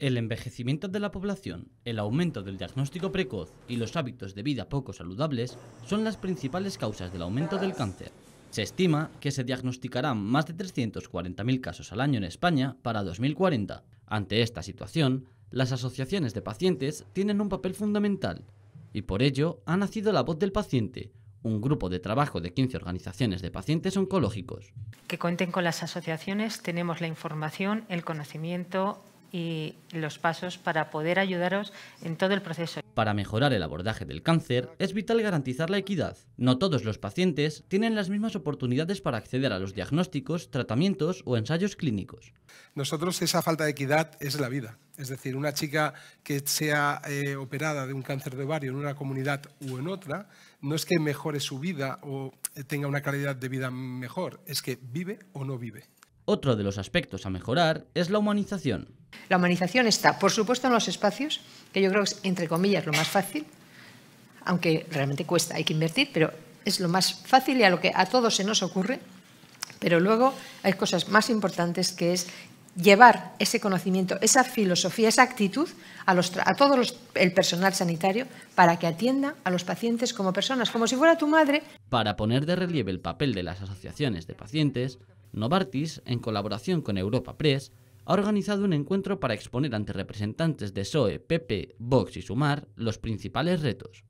El envejecimiento de la población, el aumento del diagnóstico precoz y los hábitos de vida poco saludables son las principales causas del aumento del cáncer. Se estima que se diagnosticarán más de 340.000 casos al año en España para 2040. Ante esta situación, las asociaciones de pacientes tienen un papel fundamental y por ello ha nacido la voz del paciente, un grupo de trabajo de 15 organizaciones de pacientes oncológicos. Que cuenten con las asociaciones, tenemos la información, el conocimiento, y los pasos para poder ayudaros en todo el proceso. Para mejorar el abordaje del cáncer es vital garantizar la equidad. No todos los pacientes tienen las mismas oportunidades para acceder a los diagnósticos, tratamientos o ensayos clínicos. Nosotros esa falta de equidad es la vida. Es decir, una chica que sea eh, operada de un cáncer de ovario en una comunidad u en otra, no es que mejore su vida o eh, tenga una calidad de vida mejor, es que vive o no vive. Otro de los aspectos a mejorar es la humanización. La humanización está, por supuesto, en los espacios, que yo creo que es, entre comillas, lo más fácil, aunque realmente cuesta, hay que invertir, pero es lo más fácil y a lo que a todos se nos ocurre. Pero luego hay cosas más importantes que es llevar ese conocimiento, esa filosofía, esa actitud a, todo el personal sanitario para que atienda a los pacientes como personas, como si fuera tu madre. Para poner de relieve el papel de las asociaciones de pacientes, Novartis, en colaboración con Europa Press, ha organizado un encuentro para exponer ante representantes de PSOE, PP, Vox y Sumar los principales retos.